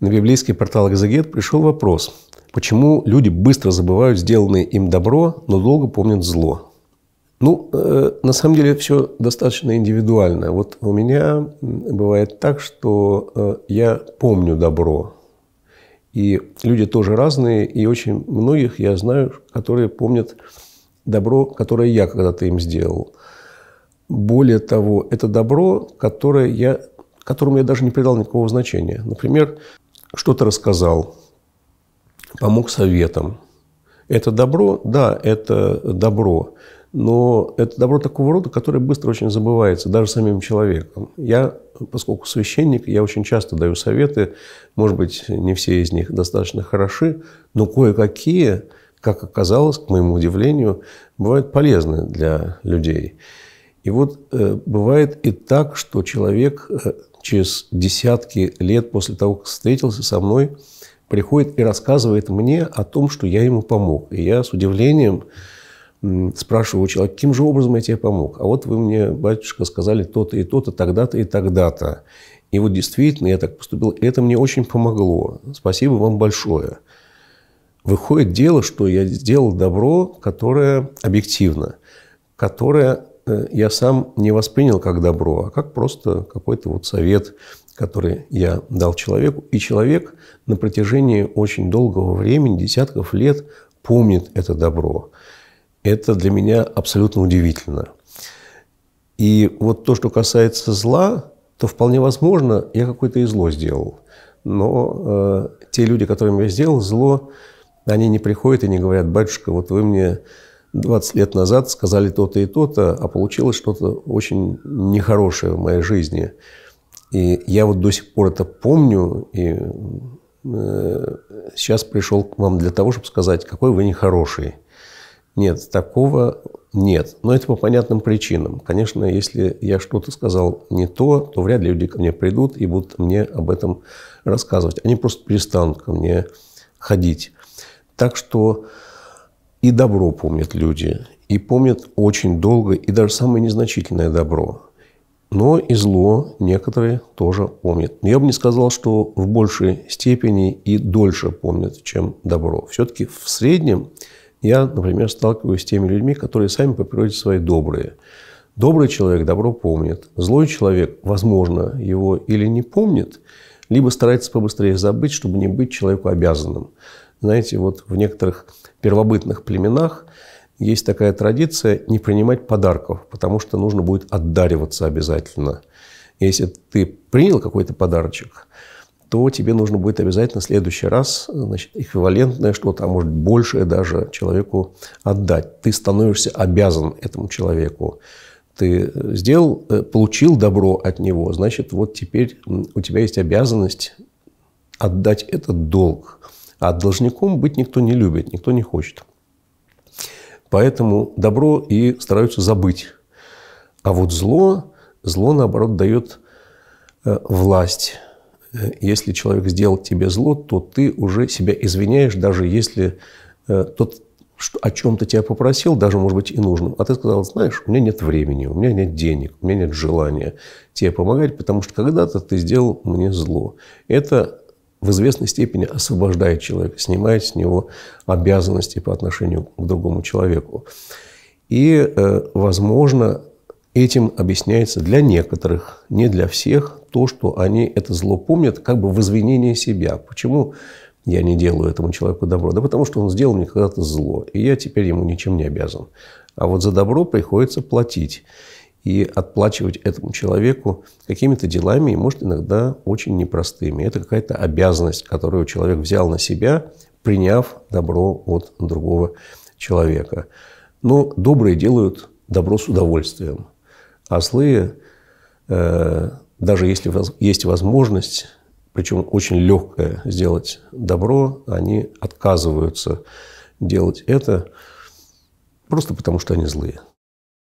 на библейский портал «Экзегет» пришел вопрос, почему люди быстро забывают сделанное им добро, но долго помнят зло. Ну, э, на самом деле все достаточно индивидуально. Вот у меня бывает так, что э, я помню добро. И люди тоже разные, и очень многих я знаю, которые помнят добро, которое я когда-то им сделал. Более того, это добро, которое я, которому я даже не придал никакого значения. Например, что-то рассказал, помог советом. Это добро? Да, это добро. Но это добро такого рода, которое быстро очень забывается, даже самим человеком. Я, поскольку священник, я очень часто даю советы. Может быть, не все из них достаточно хороши, но кое-какие, как оказалось, к моему удивлению, бывают полезны для людей. И вот э, бывает и так, что человек э, через десятки лет после того, как встретился со мной, приходит и рассказывает мне о том, что я ему помог. И я с удивлением спрашиваю у человека, каким же образом я тебе помог? А вот вы мне, батюшка, сказали то-то и то-то, тогда-то и тогда-то. И вот действительно я так поступил. это мне очень помогло. Спасибо вам большое. Выходит дело, что я сделал добро, которое объективно, которое Э, я сам не воспринял как добро, а как просто какой-то вот совет, который я дал человеку. И человек на протяжении очень долгого времени, десятков лет, помнит это добро. Это для меня абсолютно удивительно. И вот то, что касается зла, то вполне возможно, я какое-то и зло сделал. Но э, те люди, которым я сделал зло, они не приходят и не говорят, батюшка, вот вы мне 20 лет назад сказали то-то и то-то, а получилось что-то очень нехорошее в моей жизни. И я вот до сих пор это помню, и э, сейчас пришел к вам для того, чтобы сказать, какой вы нехороший. Нет, такого нет. Но это по понятным причинам. Конечно, если я что-то сказал не то, то вряд ли люди ко мне придут и будут мне об этом рассказывать. Они просто перестанут ко мне ходить. Так что и добро помнят люди, и помнят очень долго, и даже самое незначительное добро. Но и зло некоторые тоже помнят. Но я бы не сказал, что в большей степени и дольше помнят, чем добро. Все-таки в среднем я, например, сталкиваюсь с теми людьми, которые сами по природе свои добрые. Добрый человек добро помнит. Злой человек, возможно, его или не помнит, либо старается побыстрее забыть, чтобы не быть человеку обязанным. Знаете, вот в некоторых первобытных племенах есть такая традиция не принимать подарков, потому что нужно будет отдариваться обязательно. Если ты принял какой-то подарочек, то тебе нужно будет обязательно в следующий раз значит, эквивалентное что-то, а может большее даже человеку отдать. Ты становишься обязан этому человеку. Ты сделал, э, получил добро от него, значит, вот теперь у тебя есть обязанность отдать этот долг. А должником быть никто не любит, никто не хочет. Поэтому добро и стараются забыть. А вот зло, зло наоборот дает э, власть. Э, если человек сделал тебе зло, то ты уже себя извиняешь, даже если э, тот о чем-то тебя попросил, даже, может быть, и нужным. А ты сказал, знаешь, у меня нет времени, у меня нет денег, у меня нет желания тебе помогать, потому что когда-то ты сделал мне зло. Это в известной степени освобождает человека, снимает с него обязанности по отношению к другому человеку. И, э, возможно, этим объясняется для некоторых, не для всех, то, что они это зло помнят как бы в извинении себя. Почему я не делаю этому человеку добро? Да потому что он сделал мне когда-то зло, и я теперь ему ничем не обязан. А вот за добро приходится платить и отплачивать этому человеку какими-то делами, и, может, иногда очень непростыми. Это какая-то обязанность, которую человек взял на себя, приняв добро от другого человека. Но добрые делают добро с удовольствием, а злые, э, даже если есть возможность, причем очень легкое, сделать добро, они отказываются делать это просто потому, что они злые.